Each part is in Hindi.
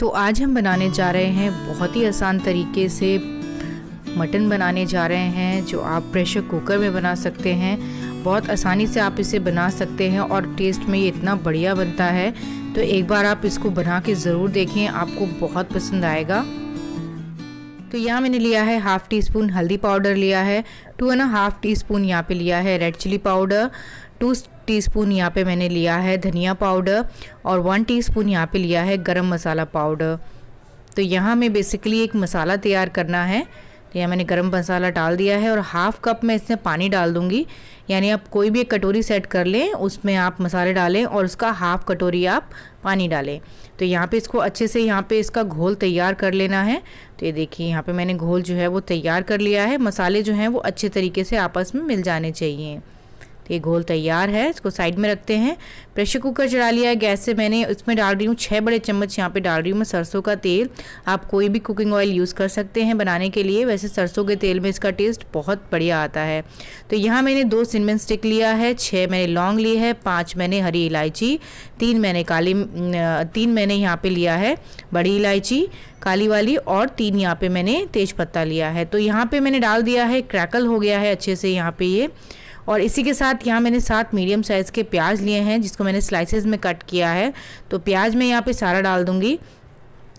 तो आज हम बनाने जा रहे हैं बहुत ही आसान तरीके से मटन बनाने जा रहे हैं जो आप प्रेशर कुकर में बना सकते हैं बहुत आसानी से आप इसे बना सकते हैं और टेस्ट में ये इतना बढ़िया बनता है तो एक बार आप इसको बना के ज़रूर देखें आपको बहुत पसंद आएगा तो यहाँ मैंने लिया है half teaspoon powder लिया है two and half teaspoon पे लिया है red chilli powder two teaspoon यहाँ पे मैंने लिया है धनिया पाउडर और वन टीस्पून यहाँ पे लिया है गरम मसाला पाउडर तो यहाँ मैं बेसिकली एक मसाला तैयार करना है तो यहाँ मैंने गरम मसाला डाल दिया है और हाफ़ कप मैं इसमें पानी डाल दूँगी यानी आप कोई भी एक कटोरी सेट कर लें उसमें आप मसाले डालें और उसका हाफ़ कटोरी आप पानी डालें तो यहाँ पे इसको अच्छे से यहाँ पे इसका घोल तैयार कर लेना है तो ये देखिए यहाँ पे मैंने घोल जो है वो तैयार कर लिया है मसाले जो हैं वो अच्छे तरीके से आपस में मिल जाने चाहिए तो ये घोल तैयार है इसको साइड में रखते हैं प्रेशर कुकर चढ़ा लिया है गैस से मैंने इसमें डाल रही हूँ छः बड़े चम्मच यहाँ पे डाल रही हूँ मैं सरसों का तेल आप कोई भी कुकिंग ऑयल यूज़ कर सकते हैं बनाने के लिए वैसे सरसों के तेल में इसका टेस्ट बहुत बढ़िया आता है तो यहाँ मैंने दो सिनमिन स्टिक लिया है छः मैंने लौंग ली है पाँच मैंने हरी इलायची तीन मैंने काली तीन मैंने यहाँ पर लिया है बड़ी इलायची काली वाली और तीन यहाँ पे मैंने तेज पत्ता लिया है तो यहाँ पे मैंने डाल दिया है क्रैकल हो गया है अच्छे से यहाँ पे ये यह। और इसी के साथ यहाँ मैंने सात मीडियम साइज़ के प्याज लिए हैं जिसको मैंने स्लाइसेस में कट किया है तो प्याज मैं यहाँ पे सारा डाल दूँगी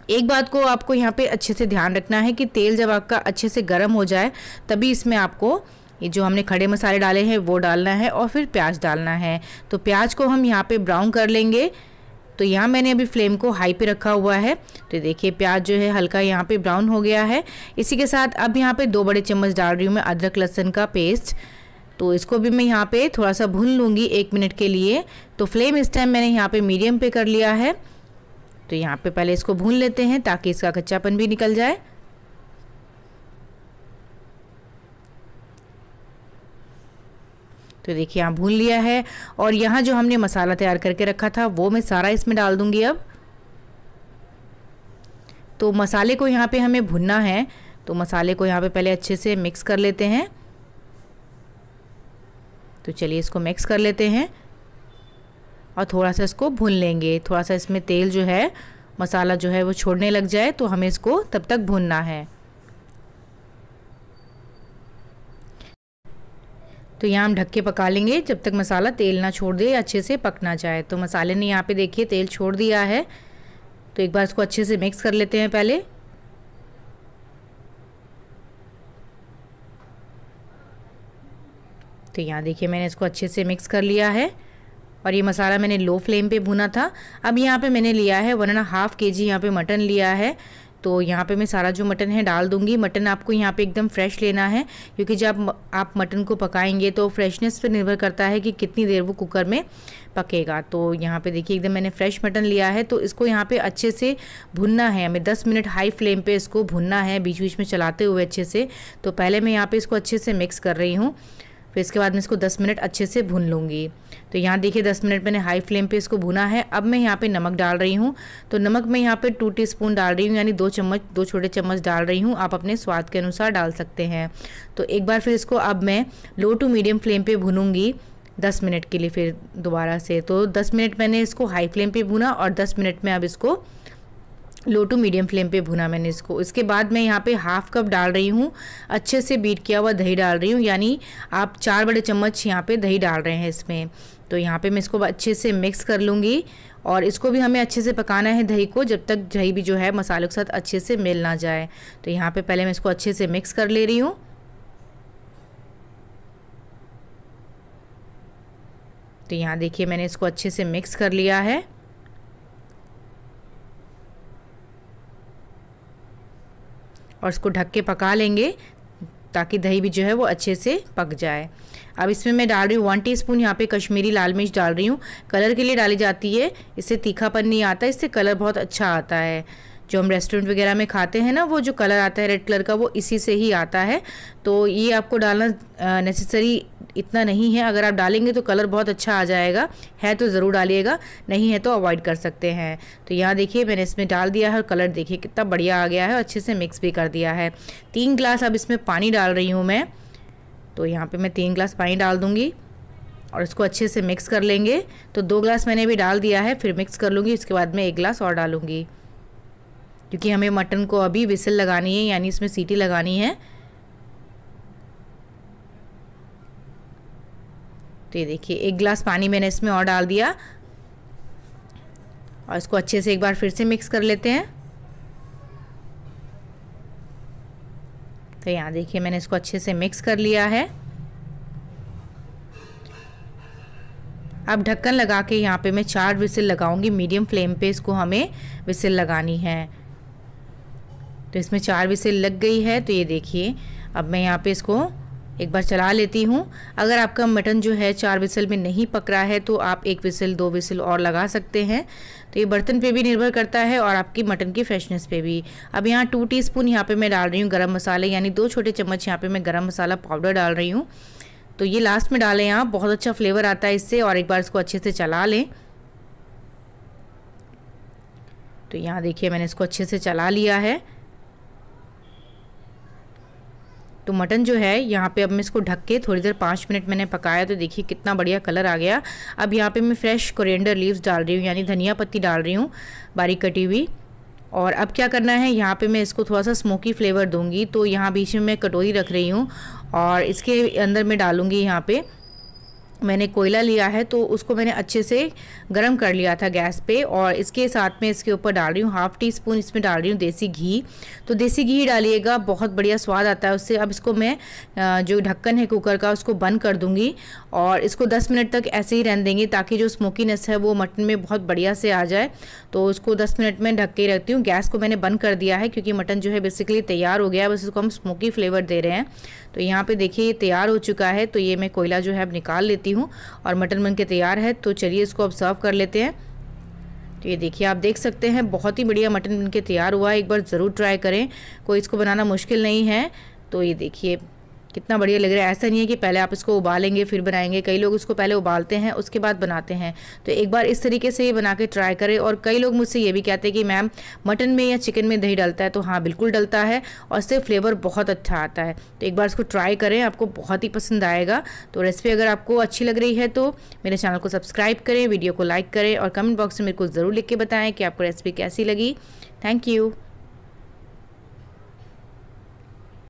एक बात को आपको यहाँ पे अच्छे से ध्यान रखना है कि तेल जब आपका अच्छे से गर्म हो जाए तभी इसमें आपको ये जो हमने खड़े मसाले डाले हैं वो डालना है और फिर प्याज डालना है तो प्याज को हम यहाँ पर ब्राउन कर लेंगे तो यहाँ मैंने अभी फ्लेम को हाई पे रखा हुआ है तो देखिए प्याज जो है हल्का यहाँ पे ब्राउन हो गया है इसी के साथ अब यहाँ पे दो बड़े चम्मच डाल रही हूँ मैं अदरक लहसुन का पेस्ट तो इसको भी मैं यहाँ पे थोड़ा सा भून लूँगी एक मिनट के लिए तो फ्लेम इस टाइम मैंने यहाँ पे मीडियम पे कर लिया है तो यहाँ पे पहले इसको भून लेते हैं ताकि इसका कच्चापन भी निकल जाए तो देखिए यहाँ भून लिया है और यहाँ जो हमने मसाला तैयार करके रखा था वो मैं सारा इसमें डाल दूँगी अब तो मसाले को यहाँ पे हमें भुनना है तो मसाले को यहाँ पे पहले अच्छे से मिक्स कर लेते हैं तो चलिए इसको मिक्स कर लेते हैं और थोड़ा सा इसको भून लेंगे थोड़ा सा इसमें तेल जो है मसाला जो है वो छोड़ने लग जाए तो हमें इसको तब तक भूनना है तो यहाँ हम ढक के पका लेंगे जब तक मसाला तेल ना छोड़ दे अच्छे से पकना जाए तो मसाले ने यहाँ पे देखिए तेल छोड़ दिया है तो एक बार इसको अच्छे से मिक्स कर लेते हैं पहले तो यहाँ देखिए मैंने इसको अच्छे से मिक्स कर लिया है और ये मसाला मैंने लो फ्लेम पे भुना था अब यहाँ पे मैंने लिया है वन एंड हाफ के जी यहाँ पर मटन लिया है तो यहाँ पे मैं सारा जो मटन है डाल दूँगी मटन आपको यहाँ पे एकदम फ्रेश लेना है क्योंकि जब आप मटन को पकाएंगे तो फ्रेशनेस पे निर्भर करता है कि कितनी देर वो कुकर में पकेगा तो यहाँ पे देखिए एकदम मैंने फ्रेश मटन लिया है तो इसको यहाँ पे अच्छे से भुनना है हमें 10 मिनट हाई फ्लेम पे इसको भुनना है बीच बीच में चलाते हुए अच्छे से तो पहले मैं यहाँ पर इसको अच्छे से मिक्स कर रही हूँ फिर इसके बाद मैं इसको 10 मिनट अच्छे से भून लूँगी तो यहाँ देखिए 10 मिनट मैंने हाई फ्लेम पे इसको भुना है अब मैं यहाँ पे नमक डाल रही हूँ तो नमक मैं यहाँ पे टू टीस्पून डाल रही हूँ यानी दो चम्मच दो छोटे चम्मच डाल रही हूँ आप अपने स्वाद के अनुसार डाल सकते हैं तो एक बार फिर इसको अब मैं लो टू मीडियम फ्लेम पर भुनूँगी दस मिनट के लिए फिर दोबारा से तो दस मिनट मैंने इसको हाई फ्लेम पर भुना और दस मिनट में अब इसको लो टू मीडियम फ्लेम पे भुना मैंने इसको इसके बाद मैं यहाँ पे हाफ कप डाल रही हूँ अच्छे से बीट किया हुआ दही डाल रही हूँ यानी आप चार बड़े चम्मच यहाँ पे दही डाल रहे हैं इसमें तो यहाँ पे मैं इसको अच्छे से मिक्स कर लूँगी और इसको भी हमें अच्छे से पकाना है दही को जब तक दही भी जो है मसालों के साथ अच्छे से मिल ना जाए तो यहाँ पर पहले मैं इसको अच्छे से मिक्स कर ले रही हूँ तो यहाँ देखिए मैंने इसको अच्छे से मिक्स कर लिया है और इसको ढक के पका लेंगे ताकि दही भी जो है वो अच्छे से पक जाए अब इसमें मैं डाल रही हूँ वन टीस्पून यहाँ पे कश्मीरी लाल मिर्च डाल रही हूँ कलर के लिए डाली जाती है इससे तीखापन नहीं आता इससे कलर बहुत अच्छा आता है जो हम रेस्टोरेंट वगैरह में खाते हैं ना वो जो कलर आता है रेड कलर का वो इसी से ही आता है तो ये आपको डालना नेसेसरी इतना नहीं है अगर आप डालेंगे तो कलर बहुत अच्छा आ जाएगा है तो ज़रूर डालिएगा नहीं है तो अवॉइड कर सकते हैं तो यहाँ देखिए मैंने इसमें डाल दिया है और कलर देखिए कितना बढ़िया आ गया है और अच्छे से मिक्स भी कर दिया है तीन ग्लास अब इसमें पानी डाल रही हूँ मैं तो यहाँ पर मैं तीन ग्लास पानी डाल दूँगी और इसको अच्छे से मिक्स कर लेंगे तो दो ग्लास मैंने भी डाल दिया है फिर मिक्स कर लूँगी उसके बाद में एक ग्लास और डालूँगी क्योंकि हमें मटन को अभी विसल लगानी है यानी इसमें सीटी लगानी है तो ये देखिए एक गिलास पानी मैंने इसमें और डाल दिया और इसको अच्छे से एक बार फिर से मिक्स कर लेते हैं तो यहाँ देखिए मैंने इसको अच्छे से मिक्स कर लिया है अब ढक्कन लगा के यहाँ पे मैं चार विसिल लगाऊंगी मीडियम फ्लेम पे इसको हमें विसिल लगानी है तो इसमें चार विसिल लग गई है तो ये देखिए अब मैं यहाँ पे इसको एक बार चला लेती हूँ अगर आपका मटन जो है चार विसल में नहीं पक रहा है तो आप एक विसल दो विसल और लगा सकते हैं तो ये बर्तन पे भी निर्भर करता है और आपकी मटन की फ्रेशनेस पे भी अब यहाँ टू टीस्पून यहाँ पर मैं डाल रही हूँ गरम मसाले यानी दो छोटे चम्मच यहाँ पे मैं गरम मसाला पाउडर डाल रही हूँ तो ये लास्ट में डालें आप बहुत अच्छा फ्लेवर आता है इससे और एक बार इसको अच्छे से चला लें तो यहाँ देखिए मैंने इसको अच्छे से चला लिया है तो मटन जो है यहाँ पे अब मैं इसको ढक के थोड़ी देर पाँच मिनट मैंने पकाया तो देखिए कितना बढ़िया कलर आ गया अब यहाँ पे मैं फ्रेश कोरिएंडर लीव्स डाल रही हूँ यानी धनिया पत्ती डाल रही हूँ बारीक कटी हुई और अब क्या करना है यहाँ पे मैं इसको थोड़ा सा स्मोकी फ्लेवर दूंगी तो यहाँ बीच में मैं कटोरी रख रही हूँ और इसके अंदर मैं डालूँगी यहाँ पर मैंने कोयला लिया है तो उसको मैंने अच्छे से गर्म कर लिया था गैस पे और इसके साथ में इसके ऊपर डाल रही हूँ हाफ़ टी स्पून इसमें डाल रही हूँ देसी घी तो देसी घी डालिएगा बहुत बढ़िया स्वाद आता है उससे अब इसको मैं जो ढक्कन है कुकर का उसको बंद कर दूँगी और इसको दस मिनट तक ऐसे ही रहने देंगे ताकि जो स्मोकीनेस है वो मटन में बहुत बढ़िया से आ जाए तो उसको दस मिनट में ढक के रखती हूँ गैस को मैंने बंद कर दिया है क्योंकि मटन जो है बेसिकली तैयार हो गया है बस इसको हम स्मोकी फ्लेवर दे रहे हैं तो यहाँ पर देखिए ये तैयार हो चुका है तो ये मैं कोयला जो है अब निकाल लेती लेती हूँ और मटन बन के तैयार है तो चलिए इसको अब सर्व कर लेते हैं तो ये देखिए आप देख सकते हैं बहुत ही बढ़िया मटन बन के तैयार हुआ है एक बार ज़रूर ट्राई करें कोई इसको बनाना मुश्किल नहीं है तो ये देखिए कितना बढ़िया लग रहा है ऐसा नहीं है कि पहले आप इसको उबालेंगे फिर बनाएंगे कई लोग इसको पहले उबालते हैं उसके बाद बनाते हैं तो एक बार इस तरीके से ये बना के ट्राई करें और कई लोग मुझसे ये भी कहते हैं कि मैम मटन में या चिकन में दही डलता है तो हाँ बिल्कुल डलता है और इससे फ्लेवर बहुत अच्छा आता है तो एक बार इसको ट्राई करें आपको बहुत ही पसंद आएगा तो रेसिपी अगर आपको अच्छी लग रही है तो मेरे चैनल को सब्सक्राइब करें वीडियो को लाइक करें और कमेंट बॉक्स में मेरे को ज़रूर लिख के बताएं कि आपको रेसिपी कैसी लगी थैंक यू